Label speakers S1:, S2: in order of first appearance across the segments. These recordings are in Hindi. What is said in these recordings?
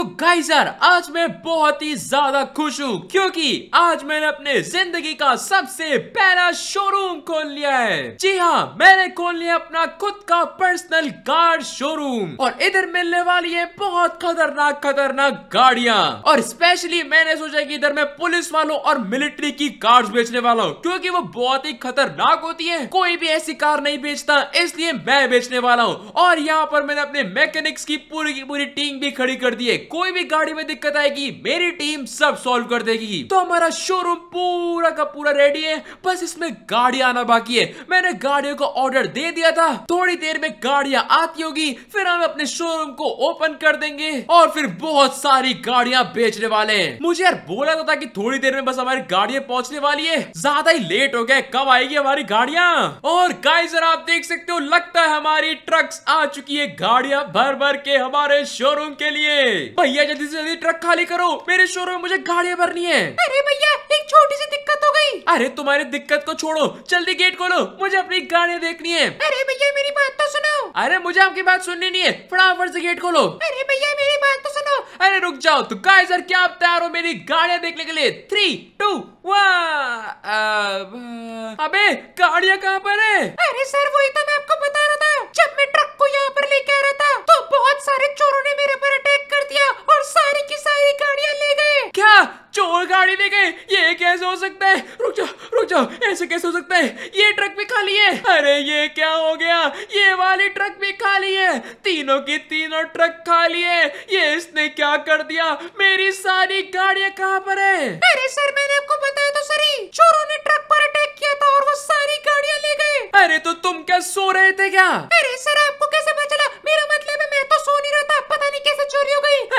S1: तो गाइस यार आज मैं बहुत ही ज्यादा खुश हूँ क्योंकि आज मैंने अपने जिंदगी का सबसे पहला शोरूम खोल लिया है जी हाँ मैंने खोल लिया अपना खुद का पर्सनल कार शोरूम और इधर मिलने वाली है बहुत खतरनाक खतरनाक गाड़िया और स्पेशली मैंने सोचा की इधर मैं पुलिस वालों और मिलिट्री की कार्स बेचने वाला हूँ क्योंकि वो बहुत ही खतरनाक होती है कोई भी ऐसी कार नहीं बेचता इसलिए मैं बेचने वाला हूँ और यहाँ पर मैंने अपने मैकेनिक्स की पूरी की पूरी टीम भी खड़ी कर दी है कोई भी गाड़ी में दिक्कत आएगी मेरी टीम सब सॉल्व कर देगी तो हमारा शोरूम पूरा का पूरा रेडी है बस इसमें गाड़ी आना बाकी है मैंने गाड़ियों को ऑर्डर दे दिया था थोड़ी देर में गाड़िया आती होगी फिर हम अपने शोरूम को ओपन कर देंगे और फिर बहुत सारी गाड़िया बेचने वाले हैं मुझे यार बोला तो था कि थोड़ी देर में बस हमारी गाड़िया पहुँचने वाली है ज्यादा ही लेट हो गया कब आएगी हमारी गाड़ियाँ और गाइजर आप देख सकते हो लगता है हमारी ट्रक्स आ चुकी है गाड़ियाँ भर भर के हमारे शोरूम के लिए भैया जल्दी से जल्दी ट्रक खाली करो मेरे शोरूम में मुझे गाड़ियाँ भरनी है अरे भैया एक छोटी सी दिक्कत हो गई अरे तुम्हारी दिक्कत को छोड़ो जल्दी गेट खोलो मुझे अपनी गाड़ियाँ देखनी है अरे भैया मेरी बात तो सुनो अरे मुझे आपकी बात सुननी नहीं है फटाफट से गेट खोलो
S2: अरे भैया मेरी बात तो
S1: सुनो अरे रुक जाओ तो गाय सर क्या आप तैयार हो मेरी गाड़ियाँ देखने के लिए थ्री टू वन
S2: अबे गाड़ियाँ कहाँ पर है अरे सर वही तो मैं आपको बता रहा था जब मैं ट्रक को यहाँ पर लेके आ रहा था तो बहुत सारे चोरों ने मेरे पर दिया और सारी की सारी गाड़िया ले गए
S1: क्या चोर गाड़ी ले गए ये कैसे हो सकता है रुक जाओ रुक जाओ ऐसे कैसे हो सकता है ये ट्रक भी खाली है अरे ये क्या हो गया ये वाली ट्रक भी खाली है तीनों की तीनों ट्रक खाली है ये इसने क्या कर दिया मेरी सारी गाड़िया कहाँ पर है अरे सर मैंने आपको बताया तो सर
S2: चोरों ने ट्रक पर अटैक किया था और वो सारी गाड़िया ले गए अरे तो तुम क्या सो रहे थे क्या अरे सर आप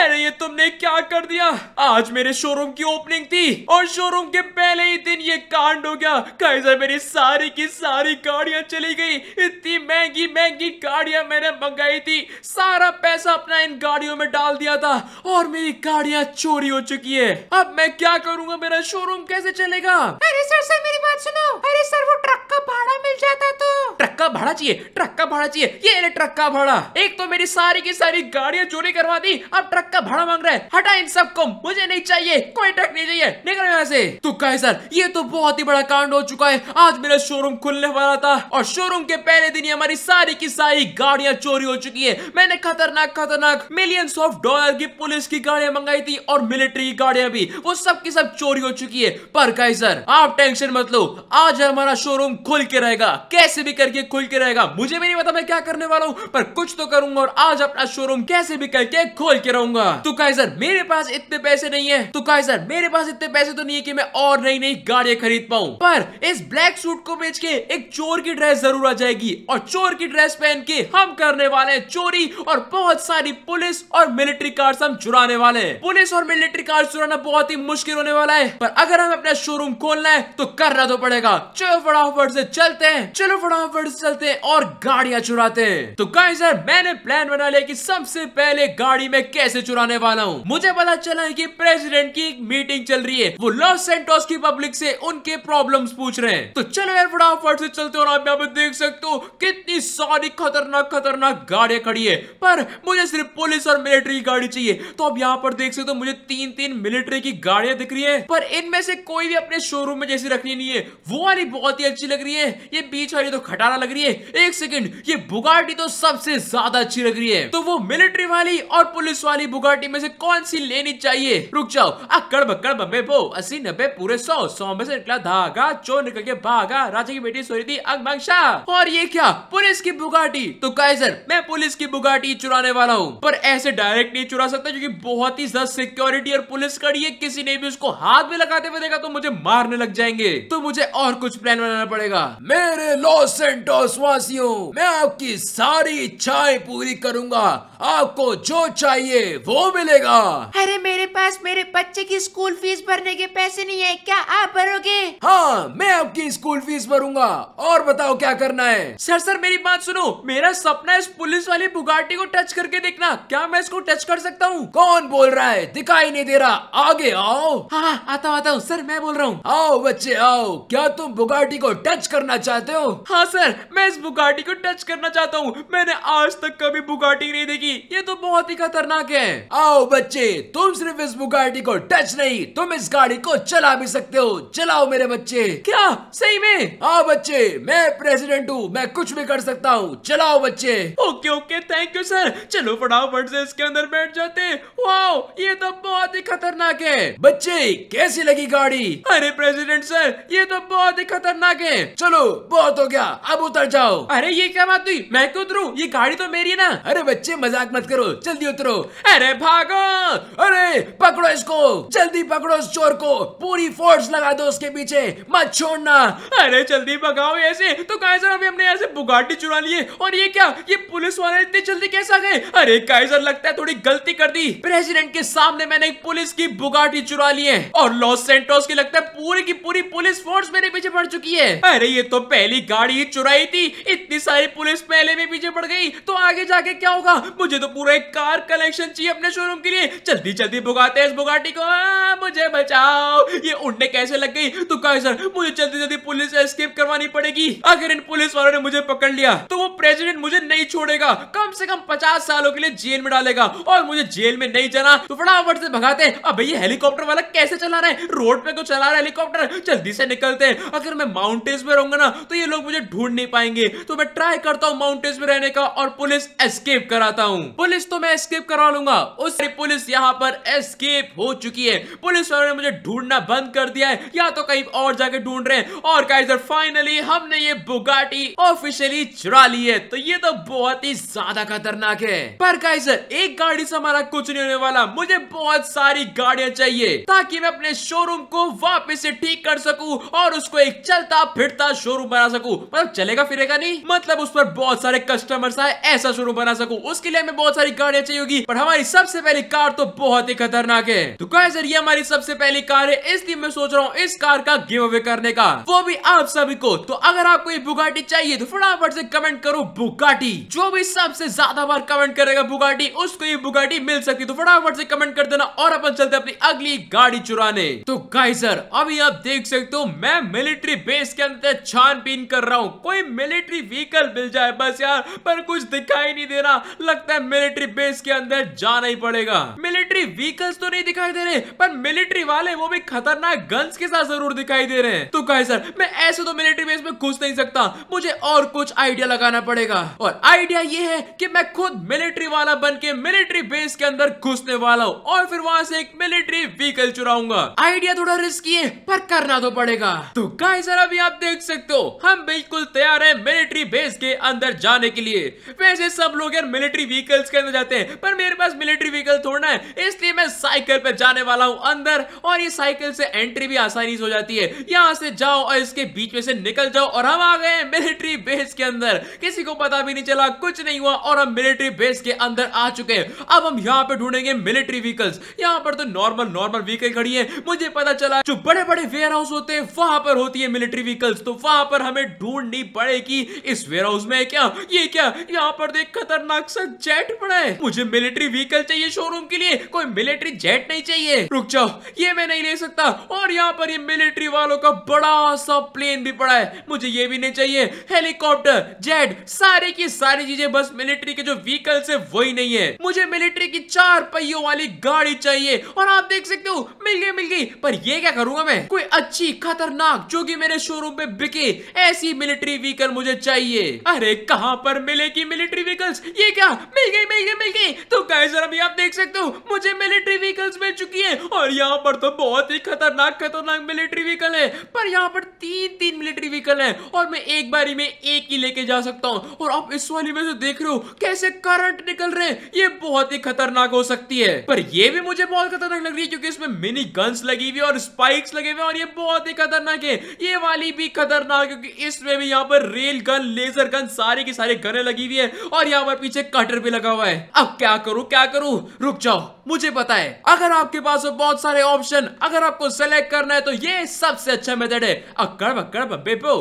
S2: अरे ये
S1: तुमने क्या कर दिया आज मेरे शोरूम की ओपनिंग थी और शोरूम के पहले ही दिन ये कांड हो गया कैसे मेरी सारी की सारी गाड़ियां चली गई इतनी महंगी महंगी गाड़ियां मैंने मंगाई थी सारा पैसा अपना इन गाड़ियों में डाल दिया था और मेरी गाड़ियां चोरी हो चुकी है
S2: अब मैं क्या करूंगा मेरा शोरूम कैसे चलेगा अरे सर सर मेरी बात सुनो अरे सर वो ट्रक का भाड़ा मिल जाता तो ट्रक का भाड़ा चाहिए ट्रक का भाड़ा चाहिए ये ट्रक का भाड़ा एक तो मेरी सारी की सारी गाड़ियाँ चोरी करवा दी अब ट्रक का
S1: भाड़ा मांग रहा है हटा इन सबको मुझे नहीं चाहिए कोई ट्रक नहीं चाहिए निकल यहाँ से तो कहे सर ये तो बहुत ही बड़ा कांड हो चुका है आज मेरा शोरूम खुलने वाला था और शोरूम के पहले दिन ही हमारी सारी की सारी गाड़ियाँ चोरी हो चुकी है मैंने खतरनाक खतरनाक मिलियंस ऑफ डॉलर की पुलिस की गाड़ियाँ मंगाई थी और मिलिट्री की गाड़ियाँ भी वो सब की सब चोरी हो चुकी है पर कहे सर आप टेंशन मत लो आज हमारा शोरूम खुल के रहेगा कैसे भी करके खुल के रहेगा मुझे भी नहीं पता मैं क्या करने वाला हूँ पर कुछ तो करूंगा और आज अपना शोरूम कैसे भी करके खोल के रहूंगा तो सर मेरे पास इतने पैसे नहीं है तो सर मेरे पास इतने पैसे तो नहीं है की मैं और नई नई गाड़ियाँ खरीद पाऊँ पर इस ब्लैक सूट को बेच के एक चोर की ड्रेस जरूर आ जाएगी और चोर की ड्रेस पहन के हम करने वाले चोरी और बहुत सारी पुलिस और मिलिट्री कार हम चुराने वाले हैं पुलिस और मिलिट्री कार चुराना बहुत ही मुश्किल होने वाला है पर अगर हम अपना शोरूम खोलना है तो करना तो पड़ेगा चलो फटाफट से चलते हैं चलो फटाफट चलते हैं और गाड़ियां चुराते हैं तो गाइस यार मैंने प्लान बना लिया कि सबसे पहले गाड़ी में कैसे चुराने वाला हूँ मुझे पता चला है कि प्रेसिडेंट की एक मीटिंग चल रही है वो लॉस सेंटोस की पब्लिक से उनके प्रॉब्लम पूछ रहे हैं तो चलो यार फटाफट से चलते और आप यहाँ पे देख सकते हो कितनी सारी खतरनाक खतरनाक गाड़ियां खड़ी है पर मुझे सिर्फ पुलिस और मिलिट्री की गाड़ी चाहिए तो अब यहाँ पर देख सकते हो मुझे तीन तीन मिलिट्री की गाड़ियां दिख रही है पर इनमें से कोई भी अपने शोरूम में जैसी रखनी नहीं है वो वाली बहुत ही अच्छी लग रही है ये बीच वाली तो खटारा लग रही है एक सेकंड ये बुगाटी तो सबसे ज्यादा अच्छी लग रही है तो वो मिलिट्री वाली और पुलिस वाली बुगाटी में से कौन सी लेनी चाहिए रुक जाओ अकड़ कड़ब बम्बे बो अस्सी नब्बे पूरे सौ सौ में से निकला धागा चो निकल के भागा राजा की बेटी सोरी थी अगमग और ये क्या पुलिस की बुगाटी तो कैसर मैं पुलिस की बुगाटी चुराने वाला हूँ पर ऐसे डायरेक्ट नहीं चुरा सकता क्योंकि बहुत ही ज्यादा सिक्योरिटी और पुलिस कड़ी है किसी ने भी उसको हाथ भी लगाते हुए देखा तो मुझे मारने लग जाएंगे तो मुझे और कुछ प्लान बनाना पड़ेगा मेरे लॉस एंड टॉसवासियों मैं आपकी सारी इच्छाएं पूरी करूंगा आपको जो चाहिए वो मिलेगा
S2: अरे मेरे पास मेरे बच्चे की स्कूल फीस भरने के पैसे नहीं है क्या आप भरोगे हाँ मैं आपकी स्कूल फीस भरूंगा और बताओ क्या करना है
S1: सर सर मेरी बात सुनो मेरा सपना इस पुलिस वाली बुगाटी को टच करके देखना क्या मैं इसको टच कर सकता हूँ कौन बोल रहा है दिखाई नहीं दे रहा आगे आओ हाँ, हाँ आता आता हूँ सर मैं बोल रहा हूँ आओ बच्चे आओ क्या तुम बुगाटी को टच करना चाहते हो हाँ सर मैं इस बुगाटी को टच करना चाहता हूँ मैंने आज तक कभी बुगाटी नहीं देखी ये तो बहुत ही खतरनाक है आओ बच्चे तुम सिर्फ इस बुगाटी को टच नहीं तुम इस गाड़ी को चला भी सकते हो चलाओ मेरे बच्चे क्या सही में आओ बच्चे मैं प्रेसिडेंट हूँ मैं कुछ भी कर सकता हूँ चलाओ बच्चे okay okay thank you sir चलो फटाफट से इसके अंदर बैठ जाते वाओ ये तो बहुत ही खतरनाक है बच्चे कैसी लगी गाड़ी अरे प्रेसिडेंट सर ये तो बहुत ही खतरनाक है चलो बहुत हो गया अब उतर जाओ अरे ये क्या बात हुई मैं क्यों उतरू ये गाड़ी तो मेरी है ना अरे बच्चे मजा मजाक मत करो जल्दी उतरो अरे भागो अरे पकड़ो इसको जल्दी पकड़ो इस चोर को पूरी फोर्स लगा दो उसके पीछे मत छोड़ना अरे जल्दी भगाओ ऐसे तो कायजर अभी हमने ऐसे बुगाटी चुरा लिए और ये क्या ये पुलिस वाले इतनी जल्दी कैसे आ गए अरे कायजर लगता है थोड़ी गलती कर दी प्रेसिडेंट के सामने मैंने एक पुलिस की बुगाटी चुरा ली है और लॉस सेंटोस की लगता है पूरी की पूरी पुलिस फोर्स मेरे पीछे पड़ चुकी है अरे ये तो पहली गाड़ी ही चुराई थी इतनी सारी पुलिस पहले भी पीछे पड़ गई तो आगे जाके क्या होगा मुझे मुझे तो पूरा एक कार कलेक्शन चाहिए अपने शोरूम के लिए जल्दी जल्दी भुगाते हैं इस बुगाटी को आ, हाँ, मुझे बचाओ ये उड़ने कैसे लग गई तो कहा सर मुझे जल्दी जल्दी पुलिस एस्केप करवानी पड़ेगी अगर इन पुलिस वालों ने मुझे पकड़ लिया तो वो प्रेसिडेंट मुझे नहीं छोड़ेगा कम से कम पचास सालों के लिए जेल में डालेगा और मुझे जेल में नहीं जाना तो फटाफट से भगाते हैं अब ये हेलीकॉप्टर वाला कैसे चला रहे हैं रोड पे को तो चला रहे हेलीकॉप्टर जल्दी से निकलते हैं अगर मैं माउंटेन्स में रहूंगा ना तो ये लोग मुझे ढूंढ नहीं पाएंगे तो मैं ट्राई करता हूँ माउंटेन्स में रहने का और पुलिस एस्केप कराता हूँ हूँ पुलिस तो मैं एस्केप करवा लूंगा उस पुलिस यहाँ पर एस्केप हो चुकी है पुलिस वालों ने मुझे ढूंढना बंद कर दिया है या तो कहीं और जाके ढूंढ रहे हैं और गाइस फाइनली हमने ये बुगाटी ऑफिशियली चुरा ली है तो ये तो बहुत ही ज्यादा खतरनाक है पर गाइस एक गाड़ी से हमारा कुछ नहीं होने वाला मुझे बहुत सारी गाड़ियाँ चाहिए ताकि मैं अपने शोरूम को वापिस से ठीक कर सकूँ और उसको एक चलता फिरता शोरूम बना सकूँ मतलब चलेगा फिरेगा नहीं मतलब उस पर बहुत सारे कस्टमर्स आए ऐसा शोरूम बना सकूँ उसके लिए में बहुत सारी गाड़ियां चाहिए होगी पर हमारी सबसे पहली कार तो बहुत ही खतरनाक है तो कैसे ये हमारी सबसे पहली कार है इसलिए मैं सोच रहा हूँ इस कार का गिव अवे करने का वो भी आप सभी को तो अगर आपको ये बुगाटी चाहिए तो फटाफट से कमेंट करो बुगाटी जो भी सबसे ज्यादा बार कमेंट करेगा बुगाटी उसको ये बुगाटी मिल सकती तो फटाफट से कमेंट कर देना और अपन चलते अपनी अगली गाड़ी चुराने तो गाइजर अभी आप देख सकते हो मैं मिलिट्री बेस के अंदर छान पीन कर रहा हूँ कोई मिलिट्री व्हीकल मिल जाए बस यार पर कुछ दिखाई नहीं दे रहा लगता सकता है मिलिट्री बेस के अंदर जाना ही पड़ेगा मिलिट्री भी व्हीकल्स तो नहीं दिखाई दे रहे पर मिलिट्री वाले वो भी खतरनाक गन्स के साथ जरूर दिखाई दे रहे हैं तो कहे सर मैं ऐसे तो मिलिट्री बेस में घुस नहीं सकता मुझे और कुछ आइडिया लगाना पड़ेगा और आइडिया ये है कि मैं खुद मिलिट्री वाला बन के मिलिट्री बेस के अंदर घुसने वाला हूँ और फिर वहां से एक मिलिट्री व्हीकल चुराऊंगा आइडिया थोड़ा रिस्की है पर करना तो पड़ेगा तो कहे सर अभी आप देख सकते हो हम बिल्कुल तैयार है मिलिट्री बेस के अंदर जाने के लिए वैसे सब लोग यार मिलिट्री व्हीकल्स के अंदर जाते हैं पर मेरे पास मिलिट्री व्हीकल थोड़ा है इसलिए मैं साइकिल पे जाने वाला हूं अंदर और ये साइकिल से एंट्री भी आसानी से हो जाती है यहां से जाओ और इसके बीच में से निकल जाओ और हम आ गए मिलिट्री बेस के अंदर किसी को पता भी नहीं चला कुछ नहीं हुआ और हम मिलिट्री बेस के अंदर आ चुके हैं अब हम यहाँ पे ढूंढेंगे मिलिट्री व्हीकल्स यहाँ पर तो नॉर्मल नॉर्मल व्हीकल खड़ी है मुझे पता चला जो बड़े बड़े वेयर हाउस होते हैं वहां पर होती है मिलिट्री व्हीकल्स तो वहां पर हमें ढूंढनी पड़ेगी इस वेयर हाउस में क्या ये क्या यहाँ पर देख खतरनाक सा जेट पड़ा है मुझे मिलिट्री व्हीकल चाहिए शोरूम के लिए कोई मिलिट्री जेट नहीं चाहिए रुक जाओ ये मैं नहीं ले सकता और यहाँ पर ये मिलिट्री वालों का बड़ा सा प्लेन भी पड़ा है मुझे ये भी नहीं चाहिए हेलीकॉप्टर जेट सारे की सारी चीजें बस मिलिट्री के जो व्हीकल्स है वही नहीं है मुझे मिलिट्री की चार पहियो वाली गाड़ी चाहिए और आप देख सकते हो मिल गई मिल गई पर ये क्या करूंगा मैं कोई अच्छी खतरनाक जो कि मेरे शोरूम में बिके ऐसी मिलिट्री व्हीकल मुझे चाहिए अरे कहां पर मिलेगी मिलिट्री व्हीकल्स ये क्या मिल गई मिल गई मिल गई तो कैसे आप देख सकते हो मुझे मिलिट्री व्हीकल्स मिल चुकी है और यहाँ पर तो बहुत ही खतरनाक खतरनाक मिलिट्री व्हीकल है पर यहाँ पर तीन तीन मिलिट्री व्हीकल है और मैं एक बारी में एक ही लेके जा सकता हूँ और आप इस वाली में से देख रहे हो कैसे करंट निकल रहे हैं ये बहुत ही खतरनाक हो सकती है पर ये भी मुझे बहुत खतरनाक लग रही है क्योंकि इसमें मिनी गन्स लगी हुई और स्पाइक्स लगे हुए और ये बहुत ही खतरनाक है ये वाली भी खतरनाक क्योंकि इसमें भी यहाँ पर रेल गन लेजर गन सारी की सारी गने लगी हुई है और यहाँ पर पीछे कटर भी लगा हुआ है अब क्या करूं क्या करूं रुक जाओ मुझे है अगर आपके पास हो बहुत सारे ऑप्शन अगर आपको सेलेक्ट करना है तो ये सबसे अच्छा मेथड है अकड़ बकड़ बब्बे बो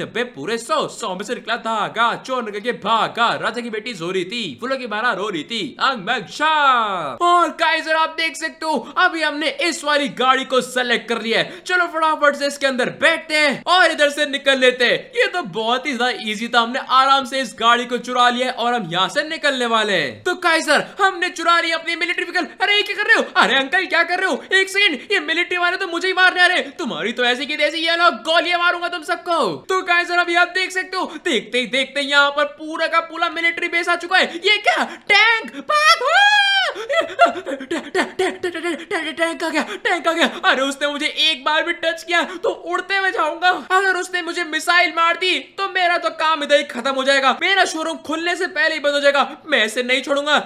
S1: नब्बे पूरे सौ सौ में से निकला धागा चोर के भागा राजा की बेटी सो रही थी फूलों की मारा रो रही थी अंग और काइजर आप देख सकते हो अभी हमने इस वाली गाड़ी को सेलेक्ट कर लिया है चलो फटाफट से इसके अंदर बैठते हैं और इधर से निकल लेते हैं ये तो बहुत ही ज्यादा इजी था हमने आराम से इस गाड़ी को चुरा लिया और हम यहाँ से निकलने वाले हैं तो काइजर हमने चुरा लिया अपनी मिलिट्री व्हीकल अरे क्या कर रहे हो अरे अंकल क्या कर रहे हो एक सेकंड ये मिलिट्री वाले तो मुझे ही मारने आ रहे तुम्हारी तो ऐसी की तैसी ये लोग गोलियां मारूंगा तुम सबको तो गाइस सर अभी आप देख सकते हो देखते ही देखते यहाँ पर पूरा का पूरा मिलिट्री बेस आ चुका है ये क्या टैंक भागो टैंक आ गया टैंक आ गया अरे उसने मुझे एक बार भी टच किया तो उड़ते हुए जाऊंगा अगर उसने मुझे मिसाइल मार दी तो मेरा तो काम इधर ही खत्म हो जाएगा मेरा शोरूम खुलने से पहले ही बंद हो जाएगा मैं इसे नहीं छोड़ूंगा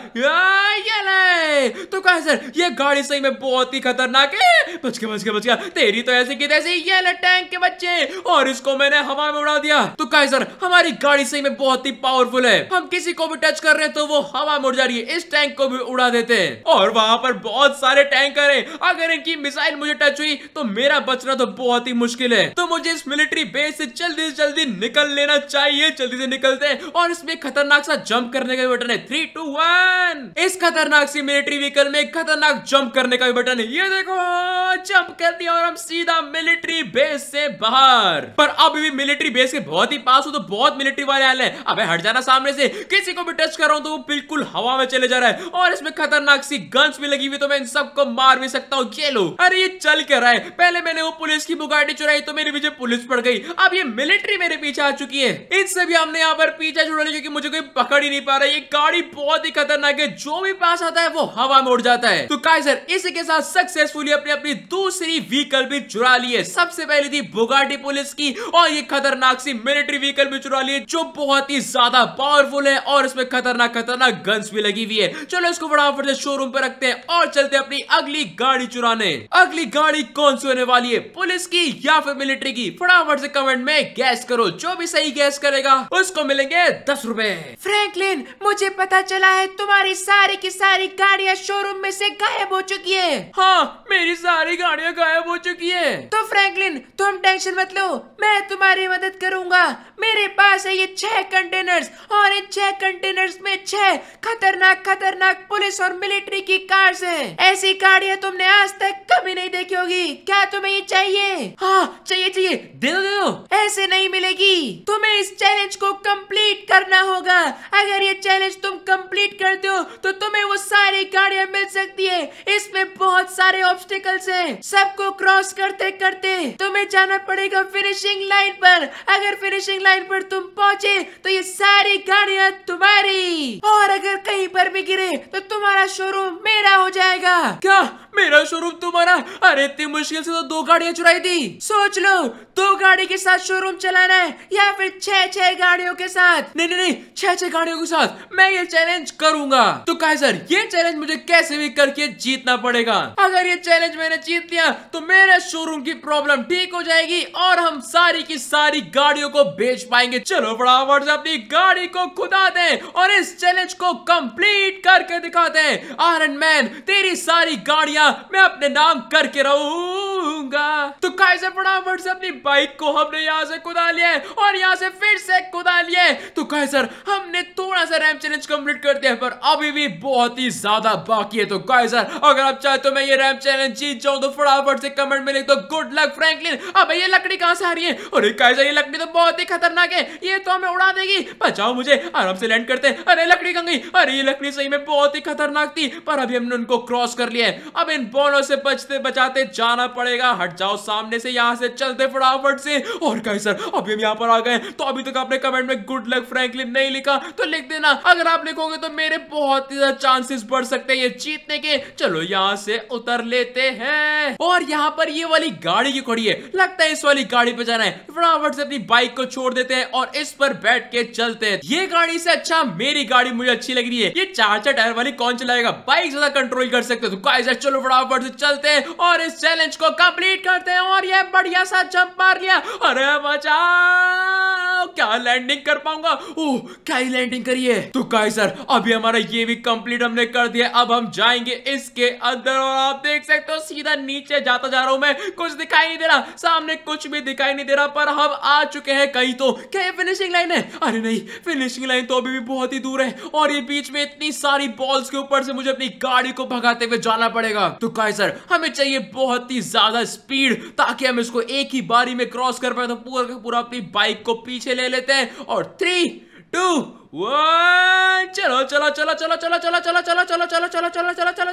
S1: तो कहा सर ये गाड़ी सही में बहुत ही खतरनाक है बच बच बच गया तेरी तो ऐसे की तैसे ये ले टैंक के बच्चे और इसको मैंने हवा में उड़ा दिया तो कहा सर हमारी गाड़ी सही में बहुत ही पावरफुल है हम किसी को भी टच कर रहे हैं तो वो हवा में उड़ जा रही है इस टैंक को भी उड़ा उड़ा देते हैं और वहां पर बहुत सारे टैंकर हैं अगर इनकी मिसाइल मुझे टच हुई तो मेरा बचना तो बहुत ही मुश्किल है तो मुझे इस मिलिट्री बेस से जल्दी से जल्दी निकल लेना चाहिए जल्दी से निकलते हैं और इसमें खतरनाक सा जंप करने का बटन है थ्री टू वन इस खतरनाक सी मिलिट्री व्हीकल में खतरनाक जंप करने का भी बटन है ये देखो जंप कर दिया और हम सीधा मिलिट्री बेस से बाहर पर अब भी मिलिट्री बेस के बहुत ही पास हो तो बहुत मिलिट्री वाले आए हैं अबे हट जाना सामने से किसी को भी टच कर रहा हूं तो वो बिल्कुल हवा में चले जा रहा है और इसमें खतरनाक सी गन्स भी लगी हुई तो मैं इन सबको मार भी सकता हूँ ये लो अरे ये चल कर रहा है पहले मैंने वो पुलिस की बुगाड़ी चुराई तो मेरे पीछे पुलिस पड़ गई अब ये मिलिट्री मेरे पीछे आ चुकी है इनसे भी हमने यहाँ पर पीछे छुड़ा क्योंकि मुझे कोई पकड़ ही नहीं पा रहा ये गाड़ी बहुत ही खतरनाक है जो भी पास आता है वो हवा में उड़ जाता है तो काय सर इसी के साथ सक्सेसफुली अपनी अपनी दूसरी व्हीकल भी चुरा ली है सबसे पहले थी बुगाटी पुलिस की और ये खतरनाक सी मिलिट्री व्हीकल भी चुरा ली जो बहुत ही ज्यादा पावरफुल है और इसमें खतरनाक खतरनाक गन्स भी लगी हुई है चलो इसको बड़ा फटाफट से शोरूम पे रखते हैं और चलते अपनी अगली गाड़ी चुराने अगली गाड़ी कौन सी होने वाली है पुलिस की या फिर मिलिट्री की फटाफट से कमेंट में गैस करो जो भी सही गैस करेगा उसको मिलेंगे दस रूपए
S2: फ्रैंकलिन मुझे पता चला है तुम्हारी सारी की सारी गाड़ियाँ शोरूम में ऐसी गायब हो चुकी है हाँ मेरी सारी गाड़ियाँ गायब हो चुकी है तो फ्रेंकलिन तुम टेंशन मत लो मैं तुम्हारी मदद करूंगा मेरे पास है ये छह कंटेनर्स और इन छह कंटेनर्स में छह खतरनाक खतरनाक पुलिस पुलिस और मिलिट्री की कार्स हैं। ऐसी गाड़िया तुमने आज तक कभी नहीं देखी होगी क्या तुम्हें ये चाहिए हाँ चाहिए चाहिए दे दो दे दो ऐसे नहीं मिलेगी तुम्हें इस चैलेंज को कंप्लीट करना होगा अगर ये चैलेंज तुम कंप्लीट करते हो तो तुम्हें वो सारी गाड़िया मिल सकती है इसमें बहुत सारे ऑब्स्टिकल्स है सबको क्रॉस करते करते तुम्हें जाना पड़ेगा फिनिशिंग लाइन पर अगर फिनिशिंग लाइन पर तुम पहुँचे तो ये सारी गाड़िया तुम्हारी और अगर कहीं पर भी गिरे तो तुम तुम्हारा शोरूम मेरा हो जाएगा क्या मेरा शोरूम तुम्हारा अरे इतनी मुश्किल से तो दो गाड़ियां चुराई थी सोच लो दो गाड़ी के साथ शोरूम चलाना है या फिर छह छह गाड़ियों के साथ नहीं नहीं छह छह गाड़ियों
S1: के साथ मैं ये चैलेंज करूंगा तो सर ये चैलेंज मुझे कैसे भी करके जीतना पड़ेगा अगर ये चैलेंज मैंने जीत लिया तो मेरे शोरूम की प्रॉब्लम ठीक हो जाएगी और हम सारी की सारी गाड़ियों को बेच पाएंगे चलो फटाफट से अपनी गाड़ी को खुदा दे और इस चैलेंज को कम्प्लीट करके दिखाते हैं आयरन मैन तेरी सारी गाड़िया मैं अपने नाम करके रहूं दूंगा तो कैसे फटाफट से अपनी बाइक को हमने यहाँ से कुदा लिया है और यहाँ से फिर से कुदा लिया है तो काय हमने थोड़ा सा रैम चैलेंज कम्प्लीट कर दिया पर अभी भी बहुत ही ज्यादा बाकी है तो काय अगर आप चाहे तो मैं ये रैम चैलेंज जीत जाऊँ तो फटाफट से कमेंट में लिख दो गुड लक फ्रेंकलिन अब ये लकड़ी कहाँ से आ रही है और कैसे ये लकड़ी तो बहुत ही खतरनाक है ये तो हमें उड़ा देगी बचाओ मुझे आराम से लैंड करते अरे लकड़ी कहाँ अरे ये लकड़ी सही में बहुत ही खतरनाक थी पर अभी हमने उनको क्रॉस कर लिया है अब इन बॉलों से बचते बचाते जाना पड़ेगा हट जाओ सामने से यहाँ से चलते फटाफट से और कहीं सर अभी हम यहाँ पर आ गए तो अभी तक आपने कमेंट में गुड लक फ्रैंकलिन नहीं लिखा तो लिख देना अगर आप लिखोगे तो मेरे बहुत ही ज्यादा चांसेस बढ़ सकते हैं ये जीतने के चलो यहाँ से उतर लेते हैं और यहाँ पर ये वाली गाड़ी की खड़ी है लगता है इस वाली गाड़ी पे जाना है फटाफट से अपनी बाइक को छोड़ देते हैं और इस पर बैठ के चलते है ये गाड़ी से अच्छा मेरी गाड़ी मुझे अच्छी लग रही है ये चार चार टायर वाली कौन चलाएगा बाइक ज्यादा कंट्रोल कर सकते हो तो चलो फटाफट से चलते हैं और इस चैलेंज को कंप्लीट कंप्लीट करते हैं और ये बढ़िया सा जंप मार लिया अरे बचाओ क्या लैंडिंग कर पाऊंगा ओह क्या ही लैंडिंग करिए तो काई सर अभी हमारा ये भी कंप्लीट हमने कर दिया अब हम जाएंगे इसके अंदर और आप देख सकते हो सीधा नीचे जाता जा रहा हूं मैं कुछ दिखाई नहीं दे रहा सामने कुछ भी दिखाई नहीं दे रहा पर हम आ चुके हैं कहीं तो क्या ये फिनिशिंग लाइन है अरे नहीं फिनिशिंग लाइन तो अभी भी बहुत ही दूर है और ये बीच में इतनी सारी बॉल्स के ऊपर से मुझे अपनी गाड़ी को भगाते हुए जाना पड़ेगा तो काय सर हमें चाहिए बहुत ही ज्यादा स्पीड ताकि हम इसको एक ही बारी में क्रॉस कर पाए तो पूरा का पूरा अपनी बाइक को पीछे ले लेते हैं और थ्री टू वन चलो चलो चलो चलो चलो चलो चलो चलो चलो चलो चलो चलो चलो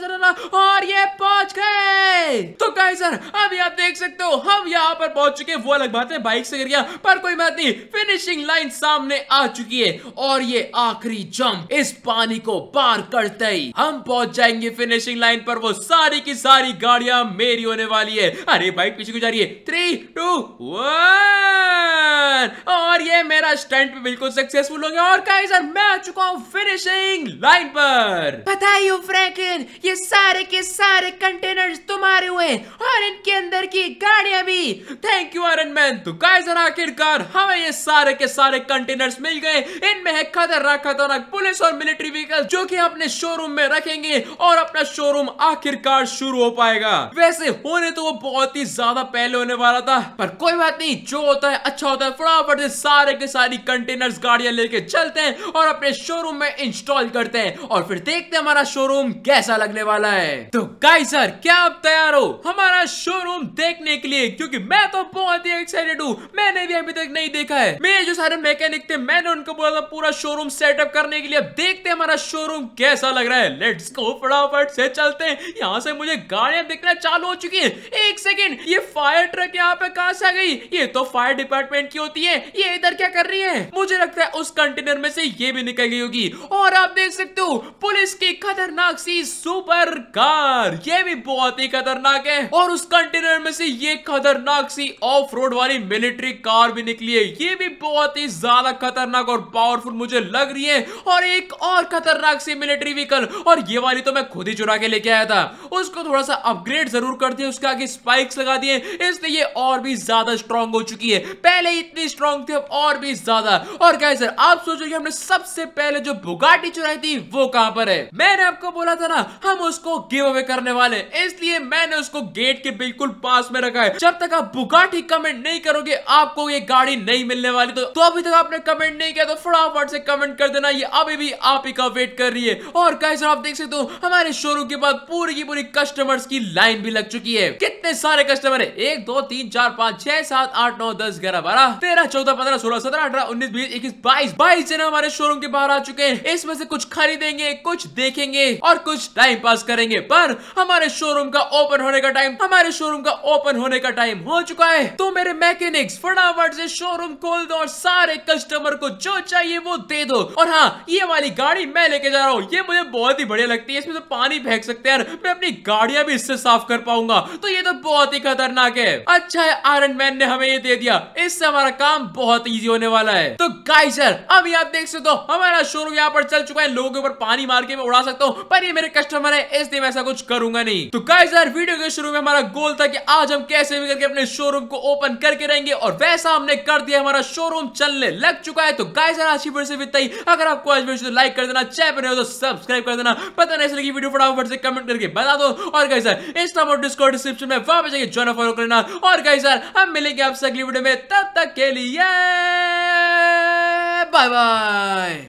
S1: तो गाइस सर अब आप देख सकते हो हम यहाँ पर पहुंच चुके हैं वो अलग बात है बाइक से गिरिया पर कोई बात नहीं फिनिशिंग लाइन सामने आ चुकी है और ये आखिरी जंप इस पानी को पार करते ही हम पहुंच जाएंगे फिनिशिंग लाइन पर वो सारी की सारी गाड़िया मेरी होने वाली है अरे बाइक पीछे को जा रही है थ्री टू वन और ये मेरा स्टैंड भी बिल्कुल सक्सेसफुल हो गया और गाइस सर मैं आ चुका हूँ
S2: फिनिशिंग लाइन पर बताइयो फ्रैंकलिन ये सारे के सारे कंटेनर्स तुम्हारे भरे हुए और इनके अंदर की गाड़िया भी थैंक यू आयरन मैन तो
S1: गाइस और आखिरकार हमें ये सारे के सारे कंटेनर्स मिल गए इनमें है खतरनाक खतरनाक पुलिस और मिलिट्री व्हीकल जो कि अपने शोरूम में रखेंगे और अपना शोरूम आखिरकार शुरू हो पाएगा वैसे होने तो वो बहुत ही ज्यादा पहले होने वाला था पर कोई बात नहीं जो होता है अच्छा होता है फटाफट से सारे के सारी कंटेनर्स गाड़ियां लेके चलते हैं और अपने शोरूम में इंस्टॉल करते हैं और फिर देखते हैं हमारा शोरूम कैसा लगने वाला है तो गाई सर क्या आप तैयार तैयार हो हमारा शोरूम देखने के लिए क्योंकि मैं तो बहुत ही एक्साइटेड हूँ मैंने भी अभी तक नहीं देखा है मेरे जो सारे मैकेनिक थे मैंने उनको बोला था पूरा शोरूम सेटअप करने के लिए अब देखते हैं हमारा शोरूम कैसा लग रहा है लेट्स गो फटाफट से चलते हैं यहाँ से मुझे गाड़ियां दिखना चालू हो चुकी है एक सेकेंड ये फायर ट्रक यहाँ पे कहा से आ गई ये तो फायर डिपार्टमेंट की होती है ये इधर क्या कर रही है मुझे लगता है उस कंटेनर में से ये भी निकल गई होगी और आप देख सकते हो पुलिस की खतरनाक सी सुपर कार ये भी बहुत ही खतरनाक खतरनाक है और उस कंटेनर में से ये खतरनाक सी ऑफ रोड वाली मिलिट्री कार भी निकली है ये भी बहुत ही ज्यादा खतरनाक और पावरफुल मुझे लग रही है और एक और खतरनाक सी मिलिट्री व्हीकल और ये वाली तो मैं खुद ही चुरा के लेके आया था उसको थोड़ा सा अपग्रेड जरूर कर दिया उसके आगे स्पाइक्स लगा दिए इसलिए ये और भी ज्यादा स्ट्रांग हो चुकी है पहले इतनी स्ट्रांग थी अब और भी ज्यादा और क्या सर आप सोचो कि हमने सबसे पहले जो बुगाटी चुराई थी वो कहां पर है मैंने आपको बोला था ना हम उसको गिव अवे करने वाले इसलिए मैंने उसको गेट के बिल्कुल पास में रखा है जब तक आप बुगाटी कमेंट नहीं करोगे आपको ये गाड़ी नहीं मिलने वाली तो, तो अभी तक आपने कमेंट नहीं किया तो फटाफट से कमेंट कर देना ये अभी भी आप ही का वेट कर रही है और कैसे आप देख सकते हो हमारे शोरूम के बाद पूरी की पूरी कस्टमर्स की लाइन भी लग चुकी है कि इतने सारे कस्टमर है एक दो तीन चार पाँच छह सात आठ नौ दस ग्यारह बारह तेरह चौदह पंद्रह सोलह सत्रह अठारह उन्नीस बीस इक्कीस बाईस बाईस जन हमारे शोरूम के बाहर आ चुके हैं इसमें से कुछ खरीदेंगे कुछ देखेंगे और कुछ टाइम पास करेंगे पर हमारे शोरूम का ओपन होने का टाइम हमारे शोरूम का ओपन होने का टाइम हो चुका है तो मेरे मैकेनिक्स फटाफट से शोरूम खोल दो और सारे कस्टमर को जो चाहिए वो दे दो और हाँ ये वाली गाड़ी मैं लेके जा रहा हूँ ये मुझे बहुत ही बढ़िया लगती है इसमें तो पानी फेंक सकते हैं यार मैं अपनी गाड़ियां भी इससे साफ कर पाऊंगा तो ये तो बहुत ही खतरनाक है अच्छा है आयरन मैन ने हमें ये दे दिया इससे हमारा काम बहुत इजी होने वाला है तो गाइजर अभी आप देख सकते हो हमारा शोरूम यहाँ पर चल चुका है लोगों के ऊपर पानी मार के मैं उड़ा सकता हूँ पर ये मेरे कस्टमर है इसलिए मैं ऐसा कुछ करूंगा नहीं तो गाइजर वीडियो के शुरू में हमारा गोल था की आज हम कैसे भी करके अपने शोरूम को ओपन करके रहेंगे और वैसा हमने कर दिया हमारा शोरूम चलने लग चुका है तो गाइजर आज की वीडियो से विताई अगर आपको आज वीडियो लाइक कर देना चैनल हो तो सब्सक्राइब कर देना पता नहीं लगी वीडियो फटाफट से कमेंट करके बता दो और गाइजर इंस्टा और डिस्कॉर्ड डिस्क्रिप्शन में वापस जाके ज्वाइन फॉलो करना और कई सर हम मिलेंगे आपसे अगली वीडियो में तब तक के लिए
S2: बाय बाय